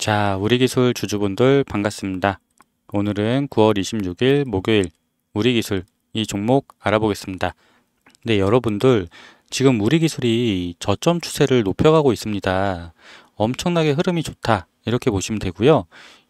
자, 우리기술 주주분들 반갑습니다. 오늘은 9월 26일 목요일 우리기술 이 종목 알아보겠습니다. 네, 여러분들 지금 우리기술이 저점 추세를 높여가고 있습니다. 엄청나게 흐름이 좋다 이렇게 보시면 되고요.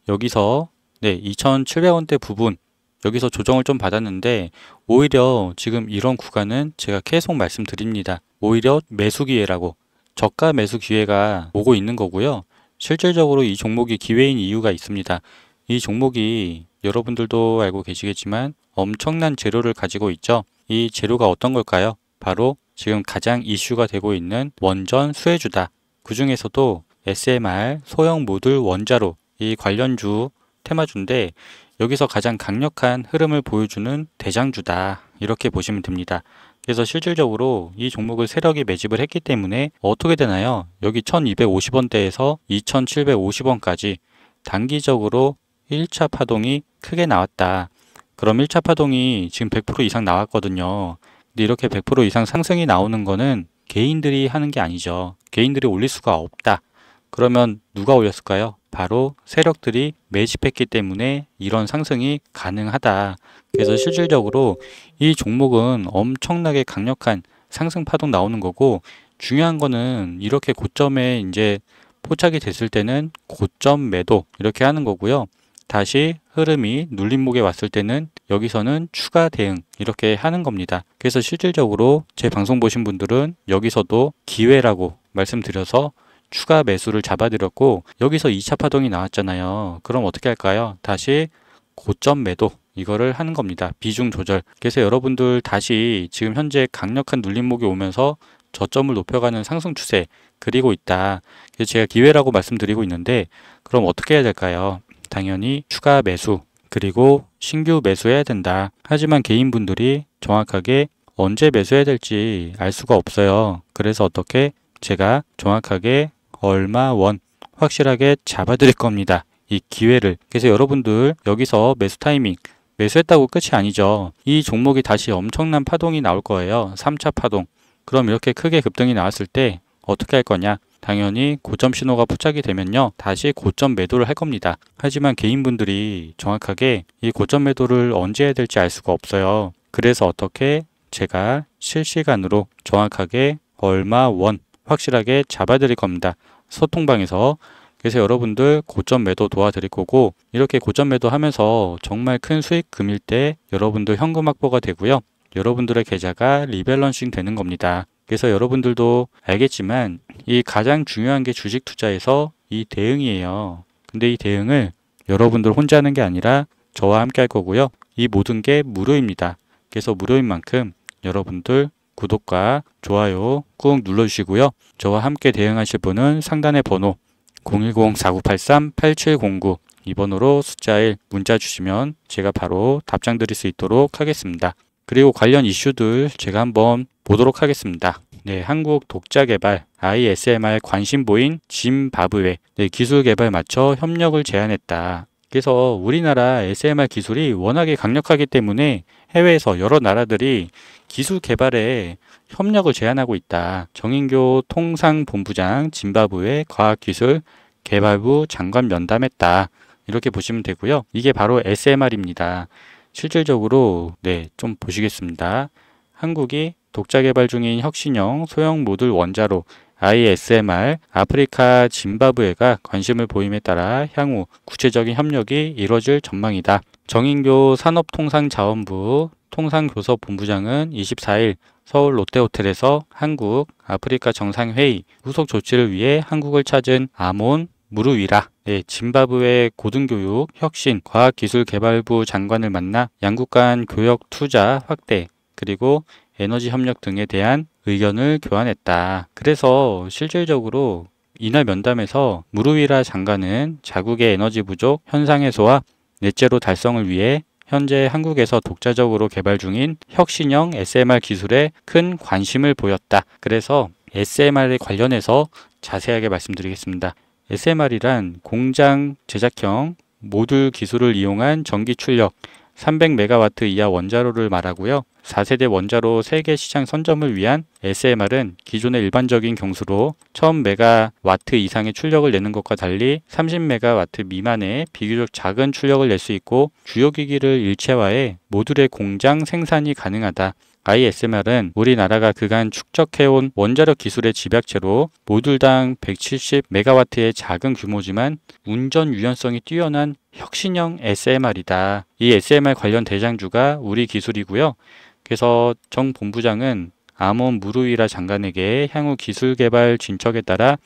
여기서 네 2,700원대 부분 여기서 조정을 좀 받았는데 오히려 지금 이런 구간은 제가 계속 말씀드립니다. 오히려 매수 기회라고 저가 매수 기회가 오고 있는 거고요. 실질적으로 이 종목이 기회인 이유가 있습니다. 이 종목이 여러분들도 알고 계시겠지만 엄청난 재료를 가지고 있죠. 이 재료가 어떤 걸까요? 바로 지금 가장 이슈가 되고 있는 원전 수혜주다. 그 중에서도 SMR 소형 모듈 원자로 이 관련주 테마주인데 여기서 가장 강력한 흐름을 보여주는 대장주다. 이렇게 보시면 됩니다. 그래서 실질적으로 이 종목을 세력이 매집을 했기 때문에 어떻게 되나요? 여기 1250원대에서 2750원까지 단기적으로 1차 파동이 크게 나왔다. 그럼 1차 파동이 지금 100% 이상 나왔거든요. 근데 이렇게 100% 이상 상승이 나오는 거는 개인들이 하는 게 아니죠. 개인들이 올릴 수가 없다. 그러면 누가 올렸을까요? 바로 세력들이 매집했기 때문에 이런 상승이 가능하다. 그래서 실질적으로 이 종목은 엄청나게 강력한 상승 파동 나오는 거고 중요한 거는 이렇게 고점에 이제 포착이 됐을 때는 고점 매도 이렇게 하는 거고요. 다시 흐름이 눌림목에 왔을 때는 여기서는 추가 대응 이렇게 하는 겁니다. 그래서 실질적으로 제 방송 보신 분들은 여기서도 기회라고 말씀드려서 추가 매수를 잡아들였고 여기서 2차 파동이 나왔잖아요. 그럼 어떻게 할까요? 다시 고점 매도 이거를 하는 겁니다. 비중 조절. 그래서 여러분들 다시 지금 현재 강력한 눌림목이 오면서 저점을 높여가는 상승 추세 그리고 있다. 그래서 제가 기회라고 말씀드리고 있는데 그럼 어떻게 해야 될까요? 당연히 추가 매수 그리고 신규 매수해야 된다. 하지만 개인분들이 정확하게 언제 매수해야 될지 알 수가 없어요. 그래서 어떻게 제가 정확하게 얼마 원 확실하게 잡아드릴 겁니다. 이 기회를. 그래서 여러분들 여기서 매수 타이밍 매수했다고 끝이 아니죠. 이 종목이 다시 엄청난 파동이 나올 거예요. 3차 파동. 그럼 이렇게 크게 급등이 나왔을 때 어떻게 할 거냐? 당연히 고점 신호가 포착이 되면요. 다시 고점 매도를 할 겁니다. 하지만 개인분들이 정확하게 이 고점 매도를 언제 해야 될지 알 수가 없어요. 그래서 어떻게 제가 실시간으로 정확하게 얼마 원 확실하게 잡아드릴 겁니다. 소통방에서. 그래서 여러분들 고점 매도 도와드릴 거고 이렇게 고점 매도 하면서 정말 큰 수익금일 때 여러분들 현금 확보가 되고요. 여러분들의 계좌가 리밸런싱 되는 겁니다. 그래서 여러분들도 알겠지만 이 가장 중요한 게 주식 투자에서 이 대응이에요. 근데 이 대응을 여러분들 혼자 하는 게 아니라 저와 함께 할 거고요. 이 모든 게 무료입니다. 그래서 무료인 만큼 여러분들 구독과 좋아요 꾹 눌러주시고요. 저와 함께 대응하실 분은 상단의 번호 010-4983-8709 이 번호로 숫자 1 문자 주시면 제가 바로 답장 드릴 수 있도록 하겠습니다. 그리고 관련 이슈들 제가 한번 보도록 하겠습니다. 네, 한국 독자 개발 ISMR 관심 보인 짐바브웨 네, 기술 개발 맞춰 협력을 제안했다. 그래서 우리나라 SMR 기술이 워낙에 강력하기 때문에 해외에서 여러 나라들이 기술 개발에 협력을 제안하고 있다. 정인교 통상본부장 짐바브웨 과학기술 개발부 장관 면담했다. 이렇게 보시면 되고요. 이게 바로 SMR입니다. 실질적으로 네, 좀 보시겠습니다. 한국이 독자 개발 중인 혁신형 소형 모듈 원자로 ISMR 아프리카 짐바브웨가 관심을 보임에 따라 향후 구체적인 협력이 이뤄질 전망이다. 정인교 산업통상자원부 통상교섭본부장은 24일 서울 롯데호텔에서 한국 아프리카 정상회의 후속 조치를 위해 한국을 찾은 아몬 무르위라 네, 짐바브웨 고등교육 혁신 과학기술개발부 장관을 만나 양국 간 교역 투자 확대 그리고 에너지 협력 등에 대한 의견을 교환했다. 그래서 실질적으로 이날 면담에서 무르위라 장관은 자국의 에너지 부족 현상 해소와 넷째로 달성을 위해 현재 한국에서 독자적으로 개발 중인 혁신형 SMR 기술에 큰 관심을 보였다. 그래서 SMR에 관련해서 자세하게 말씀드리겠습니다. SMR이란 공장 제작형 모듈 기술을 이용한 전기 출력, 300메가와트 이하 원자로를 말하고요. 4세대 원자로 세계 시장 선점을 위한 SMR은 기존의 일반적인 경수로 1000메가와트 이상의 출력을 내는 것과 달리 30메가와트 미만의 비교적 작은 출력을 낼 수 있고 주요 기기를 일체화해 모듈의 공장 생산이 가능하다. ISMR은 우리나라가 그간 축적해온 원자력 기술의 집약체로 모듈당 1 7 0메가와트의 작은 규모지만 운전 유연성이 뛰어난 혁신형 SMR이다. 이 SMR 관련 대장주가 우리 기술이고요. 그래서 정 본부장은 아몬 무르이라 장관에게 향후 기술 개발 진척에 따라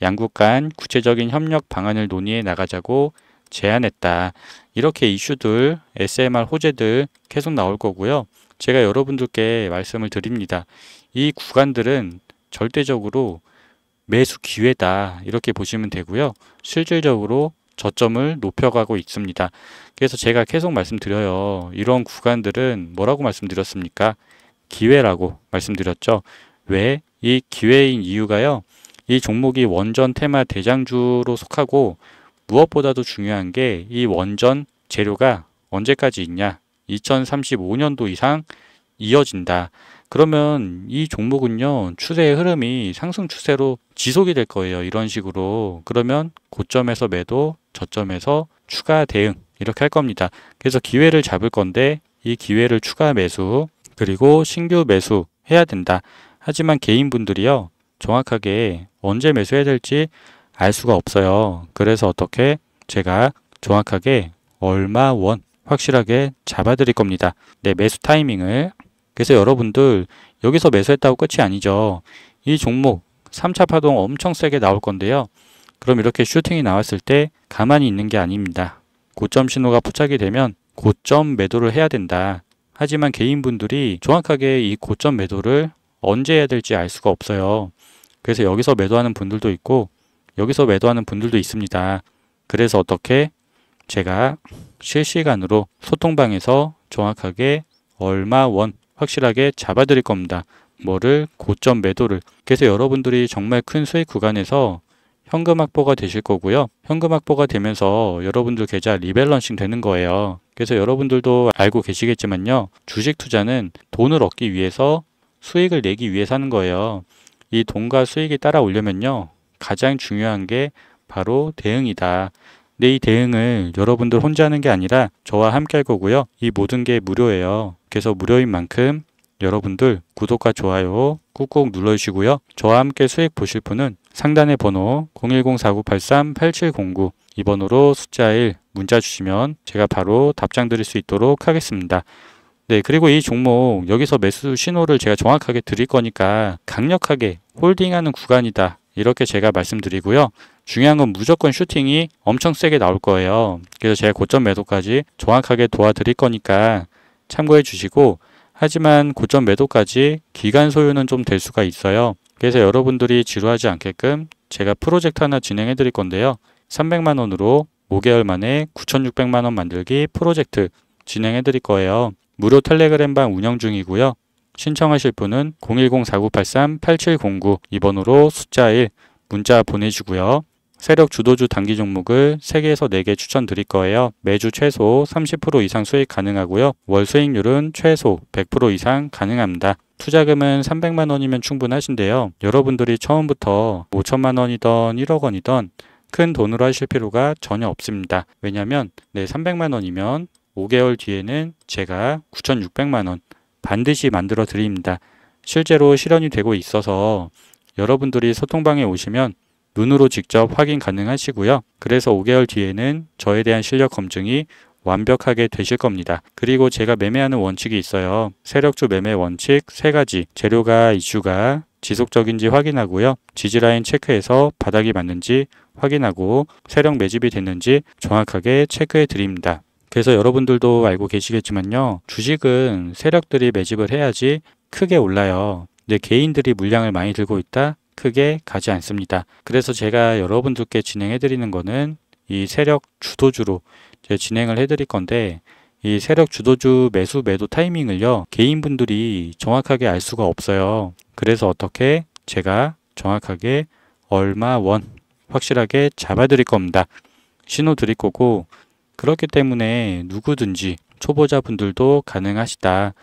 양국 간 구체적인 협력 방안을 논의해 나가자고 제안했다. 이렇게 이슈들, SMR 호재들 계속 나올 거고요. 제가 여러분들께 말씀을 드립니다. 이 구간들은 절대적으로 매수 기회다. 이렇게 보시면 되고요. 실질적으로 저점을 높여가고 있습니다. 그래서 제가 계속 말씀드려요. 이런 구간들은 뭐라고 말씀드렸습니까? 기회라고 말씀드렸죠. 왜? 이 기회인 이유가요. 이 종목이 원전 테마 대장주로 속하고 무엇보다도 중요한 게 이 원전 재료가 언제까지 있냐? 2035년도 이상 이어진다. 그러면 이 종목은요 추세의 흐름이 상승 추세로 지속이 될 거예요 이런 식으로 그러면 고점에서 매도 저점에서 추가 대응 이렇게 할 겁니다 그래서 기회를 잡을 건데 이 기회를 추가 매수 그리고 신규 매수 해야 된다 하지만 개인분들이요 정확하게 언제 매수해야 될지 알 수가 없어요 그래서 어떻게 제가 정확하게 얼마 원 확실하게 잡아 드릴 겁니다 내 네, 매수 타이밍을 그래서 여러분들 여기서 매수했다고 끝이 아니죠. 이 종목 3차 파동 엄청 세게 나올 건데요. 그럼 이렇게 슈팅이 나왔을 때 가만히 있는 게 아닙니다. 고점 신호가 포착이 되면 고점 매도를 해야 된다. 하지만 개인분들이 정확하게 이 고점 매도를 언제 해야 될지 알 수가 없어요. 그래서 여기서 매도하는 분들도 있고 여기서 매도하는 분들도 있습니다. 그래서 어떻게 제가 실시간으로 소통방에서 정확하게 얼마 원 확실하게 잡아드릴 겁니다. 뭐를 고점 매도를 그래서 여러분들이 정말 큰 수익 구간에서 현금 확보가 되실 거고요. 현금 확보가 되면서 여러분들 계좌 리밸런싱 되는 거예요. 그래서 여러분들도 알고 계시겠지만요. 주식 투자는 돈을 얻기 위해서 수익을 내기 위해서 하는 거예요. 이 돈과 수익이 따라오려면요. 가장 중요한 게 바로 대응이다. 네, 이 대응을 여러분들 혼자 하는 게 아니라 저와 함께 할 거고요. 이 모든 게 무료예요. 그래서 무료인 만큼 여러분들 구독과 좋아요 꾹꾹 눌러주시고요. 저와 함께 수익 보실 분은 상단의 번호 010-4983-8709 이 번호로 숫자 1 문자 주시면 제가 바로 답장 드릴 수 있도록 하겠습니다. 네, 그리고 이 종목 여기서 매수 신호를 제가 정확하게 드릴 거니까 강력하게 홀딩하는 구간이다. 이렇게 제가 말씀드리고요. 중요한 건 무조건 슈팅이 엄청 세게 나올 거예요. 그래서 제가 고점 매도까지 정확하게 도와드릴 거니까 참고해 주시고 하지만 고점 매도까지 기간 소요는 좀 될 수가 있어요. 그래서 여러분들이 지루하지 않게끔 제가 프로젝트 하나 진행해 드릴 건데요. 300만 원으로 5개월 만에 9,600만 원 만들기 프로젝트 진행해 드릴 거예요. 무료 텔레그램 방 운영 중이고요. 신청하실 분은 010-4983-8709 2번으로 숫자 1 문자 보내주고요. 세력 주도주 단기 종목을 3개에서 4개 추천드릴 거예요. 매주 최소 30% 이상 수익 가능하고요. 월 수익률은 최소 100% 이상 가능합니다. 투자금은 300만 원이면 충분하신데요. 여러분들이 처음부터 5천만 원이던 1억 원이던 큰 돈으로 하실 필요가 전혀 없습니다. 왜냐하면 네, 300만 원이면 5개월 뒤에는 제가 9,600만 원 반드시 만들어 드립니다. 실제로 실현이 되고 있어서 여러분들이 소통방에 오시면 눈으로 직접 확인 가능하시고요. 그래서 5개월 뒤에는 저에 대한 실력 검증이 완벽하게 되실 겁니다. 그리고 제가 매매하는 원칙이 있어요. 세력주 매매 원칙 3가지. 재료가 이슈가 지속적인지 확인하고요. 지지라인 체크해서 바닥이 맞는지 확인하고 세력 매집이 됐는지 정확하게 체크해 드립니다. 그래서 여러분들도 알고 계시겠지만요. 주식은 세력들이 매집을 해야지 크게 올라요. 근데 개인들이 물량을 많이 들고 있다? 크게 가지 않습니다. 그래서 제가 여러분들께 진행해 드리는 거는 이 세력 주도주로 진행을 해 드릴 건데 이 세력 주도주 매수 매도 타이밍을요. 개인분들이 정확하게 알 수가 없어요. 그래서 어떻게 제가 정확하게 얼마 원 확실하게 잡아 드릴 겁니다. 신호 드릴 거고 그렇기 때문에 누구든지 초보자분들도 가능하시다.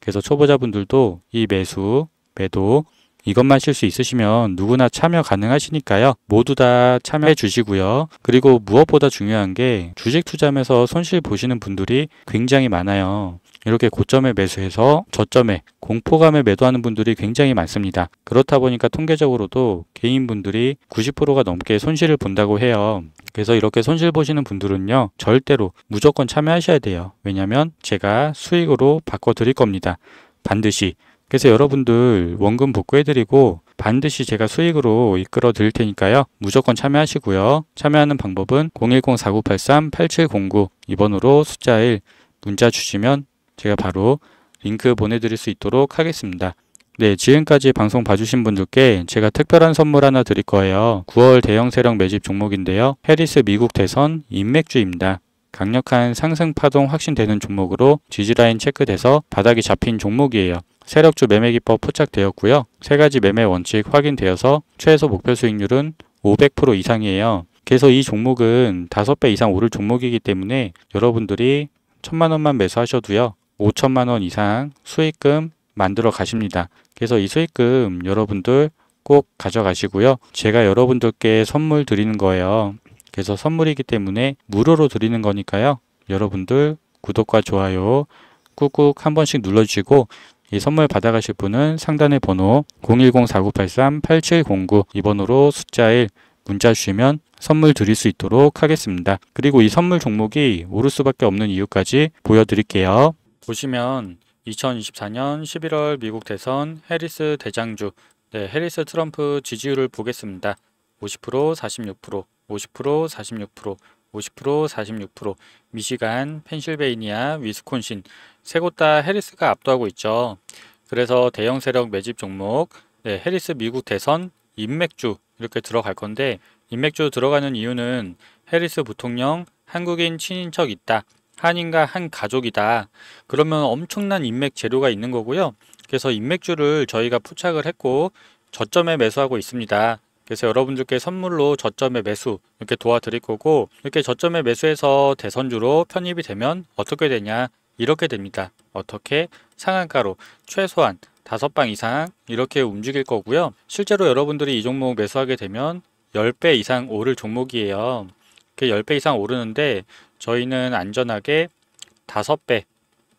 그래서 초보자분들도 이 매수, 매도 이것만 실수 있으시면 누구나 참여 가능하시니까요. 모두 다 참여해 주시고요. 그리고 무엇보다 중요한 게 주식 투자하면서 손실 보시는 분들이 굉장히 많아요. 이렇게 고점에 매수해서 저점에 공포감에 매도하는 분들이 굉장히 많습니다. 그렇다 보니까 통계적으로도 개인분들이 90%가 넘게 손실을 본다고 해요. 그래서 이렇게 손실 보시는 분들은요. 절대로 무조건 참여하셔야 돼요. 왜냐면 제가 수익으로 바꿔 드릴 겁니다. 반드시. 그래서 여러분들 원금 복구해 드리고 반드시 제가 수익으로 이끌어 드릴 테니까요. 무조건 참여하시고요. 참여하는 방법은 010-4983-8709 이번으로 숫자 1 문자 주시면 제가 바로 링크 보내드릴 수 있도록 하겠습니다. 네, 지금까지 방송 봐주신 분들께 제가 특별한 선물 하나 드릴 거예요. 9월 대형 세력 매집 종목인데요. 해리스 미국 대선 인맥주입니다. 강력한 상승 파동 확신되는 종목으로 지지라인 체크돼서 바닥이 잡힌 종목이에요. 세력주 매매 기법 포착되었고요. 세 가지 매매 원칙 확인되어서 최소 목표 수익률은 500% 이상이에요. 그래서 이 종목은 5배 이상 오를 종목이기 때문에 여러분들이 천만 원만 매수하셔도요. 5천만 원 이상 수익금 만들어 가십니다. 그래서 이 수익금 여러분들 꼭 가져가시고요. 제가 여러분들께 선물 드리는 거예요. 그래서 선물이기 때문에 무료로 드리는 거니까요. 여러분들 구독과 좋아요 꾹꾹 한 번씩 눌러주시고 이 선물 받아가실 분은 상단의 번호 010-4983-8709 이 번호로 숫자 1 문자 주시면 선물 드릴 수 있도록 하겠습니다. 그리고 이 선물 종목이 오를 수밖에 없는 이유까지 보여드릴게요. 보시면 2024년 11월 미국 대선 해리스 대장주, 네, 해리스 트럼프 지지율을 보겠습니다. 50%, 46%, 50%, 46%, 50%, 46%, 미시간, 펜실베이니아, 위스콘신 세 곳다 해리스가 압도하고 있죠. 그래서 대형 세력 매집 종목, 네, 해리스 미국 대선 인맥주 이렇게 들어갈 건데 인맥주 들어가는 이유는 해리스 부통령 한국인 친인척 있다. 한인과 한 가족이다. 그러면 엄청난 인맥 재료가 있는 거고요. 그래서 인맥주를 저희가 포착을 했고 저점에 매수하고 있습니다. 그래서 여러분들께 선물로 저점에 매수 이렇게 도와드릴 거고 이렇게 저점에 매수해서 대선주로 편입이 되면 어떻게 되냐 이렇게 됩니다. 어떻게 상한가로 최소한 다섯 방 이상 이렇게 움직일 거고요. 실제로 여러분들이 이 종목 매수하게 되면 10배 이상 오를 종목이에요. 이게 10배 이상 오르는데 저희는 안전하게 5배,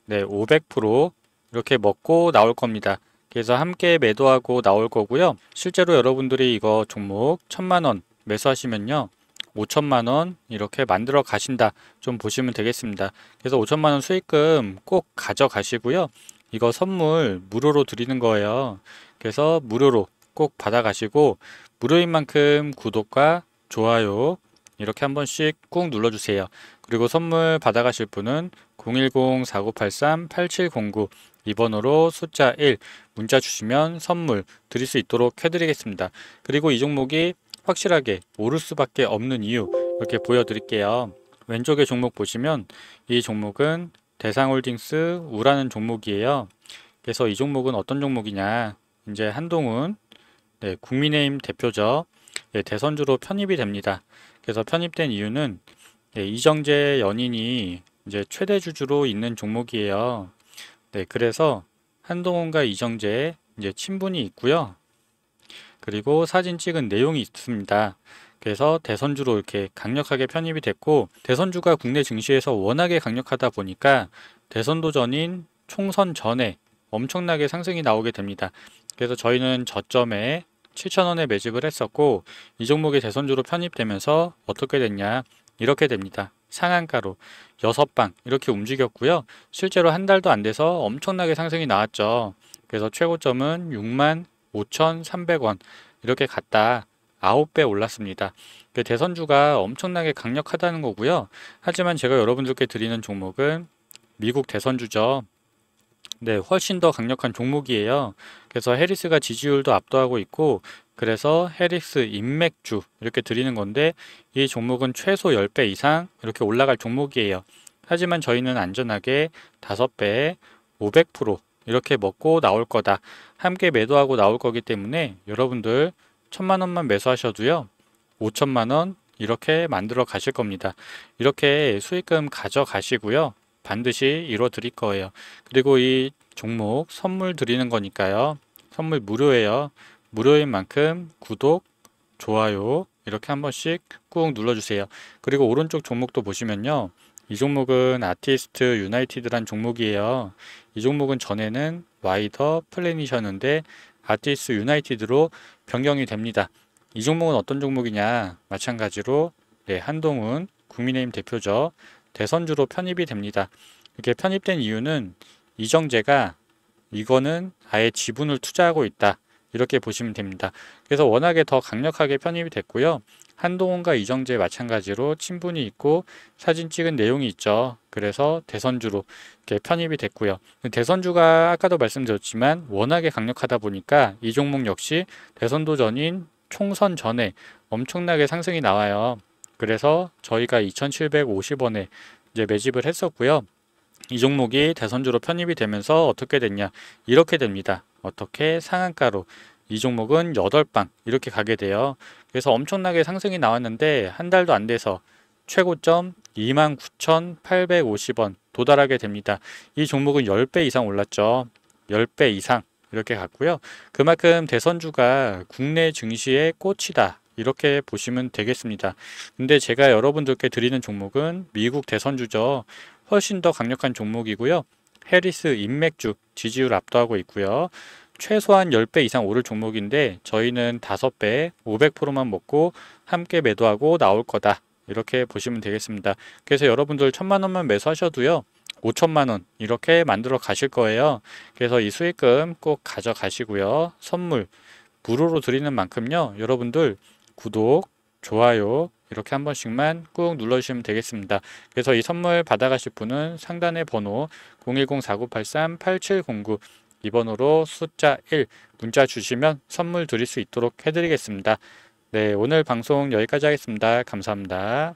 네, 500% 이렇게 먹고 나올 겁니다. 그래서 함께 매도하고 나올 거고요. 실제로 여러분들이 이거 종목 1 천만원 매수하시면요. 5천만원 이렇게 만들어 가신다. 좀 보시면 되겠습니다. 그래서 5천만원 수익금 꼭 가져가시고요. 이거 선물 무료로 드리는 거예요. 그래서 무료로 꼭 받아가시고 무료인 만큼 구독과 좋아요 이렇게 한 번씩 꾹 눌러주세요. 그리고 선물 받아가실 분은 010-4983-8709 이번호로 숫자 1 문자 주시면 선물 드릴 수 있도록 해드리겠습니다. 그리고 이 종목이 확실하게 오를 수밖에 없는 이유 이렇게 보여드릴게요. 왼쪽에 종목 보시면 이 종목은 대상홀딩스 우라는 종목이에요. 그래서 이 종목은 어떤 종목이냐 이제 한동훈 네, 국민의힘 대표죠. 네, 대선주로 편입이 됩니다. 그래서 편입된 이유는 네, 이정재 연인이 이제 최대 주주로 있는 종목이에요. 네, 그래서 한동훈과 이정재의 이제 친분이 있고요. 그리고 사진 찍은 내용이 있습니다. 그래서 대선주로 이렇게 강력하게 편입이 됐고 대선주가 국내 증시에서 워낙에 강력하다 보니까 대선도 전인 총선 전에 엄청나게 상승이 나오게 됩니다. 그래서 저희는 저점에 7,000원에 매집을 했었고 이 종목이 대선주로 편입되면서 어떻게 됐냐 이렇게 됩니다. 상한가로 6방 이렇게 움직였고요. 실제로 한 달도 안 돼서 엄청나게 상승이 나왔죠. 그래서 최고점은 6 5,300원 이렇게 갔다 9배 올랐습니다. 대선주가 엄청나게 강력하다는 거고요. 하지만 제가 여러분들께 드리는 종목은 미국 대선주죠. 네, 훨씬 더 강력한 종목이에요. 그래서 해리스가 지지율도 압도하고 있고 그래서 해리스 인맥주 이렇게 드리는 건데 이 종목은 최소 10배 이상 이렇게 올라갈 종목이에요. 하지만 저희는 안전하게 5배, 500% 이렇게 먹고 나올 거다. 함께 매도하고 나올 거기 때문에 여러분들 천만 원만 매수하셔도요. 5천만 원 이렇게 만들어 가실 겁니다. 이렇게 수익금 가져가시고요. 반드시 이뤄 드릴 거예요. 그리고 이 종목 선물 드리는 거니까요. 선물 무료예요. 무료인 만큼 구독, 좋아요 이렇게 한 번씩 꾹 눌러주세요. 그리고 오른쪽 종목도 보시면요. 이 종목은 아티스트 유나이티드란 종목이에요. 이 종목은 전에는 와이더 플래닛이었는데 아티스트 유나이티드로 변경이 됩니다. 이 종목은 어떤 종목이냐 마찬가지로 네, 한동훈 국민의힘 대표죠. 대선주로 편입이 됩니다. 이렇게 편입된 이유는 이정재가 이거는 아예 지분을 투자하고 있다. 이렇게 보시면 됩니다. 그래서 워낙에 더 강력하게 편입이 됐고요. 한동훈과 이정재 마찬가지로 친분이 있고 사진 찍은 내용이 있죠. 그래서 대선주로 이렇게 편입이 됐고요. 대선주가 아까도 말씀드렸지만 워낙에 강력하다 보니까 이 종목 역시 대선 도전인 총선 전에 엄청나게 상승이 나와요. 그래서 저희가 2,750원에 이제 매집을 했었고요. 이 종목이 대선주로 편입이 되면서 어떻게 됐냐? 이렇게 됩니다. 어떻게 상한가로 이 종목은 8방 이렇게 가게 돼요. 그래서 엄청나게 상승이 나왔는데 한 달도 안 돼서 최고점 29,850원 도달하게 됩니다. 이 종목은 10배 이상 올랐죠. 10배 이상 이렇게 갔고요. 그만큼 대선주가 국내 증시의 꽃이다 이렇게 보시면 되겠습니다. 근데 제가 여러분들께 드리는 종목은 미국 대선주죠. 훨씬 더 강력한 종목이고요. 해리스 인맥주 지지율 압도하고 있고요. 최소한 10배 이상 오를 종목인데 저희는 5배 500%만 먹고 함께 매도하고 나올 거다. 이렇게 보시면 되겠습니다. 그래서 여러분들 천만 원만 매수하셔도요. 5천만 원 이렇게 만들어 가실 거예요. 그래서 이 수익금 꼭 가져가시고요. 선물 무료로 드리는 만큼요. 여러분들 구독, 좋아요 이렇게 한 번씩만 꾹 눌러주시면 되겠습니다. 그래서 이 선물 받아가실 분은 상단의 번호 010-4983-8709 이 번호로 숫자 1 문자 주시면 선물 드릴 수 있도록 해드리겠습니다. 네, 오늘 방송 여기까지 하겠습니다. 감사합니다.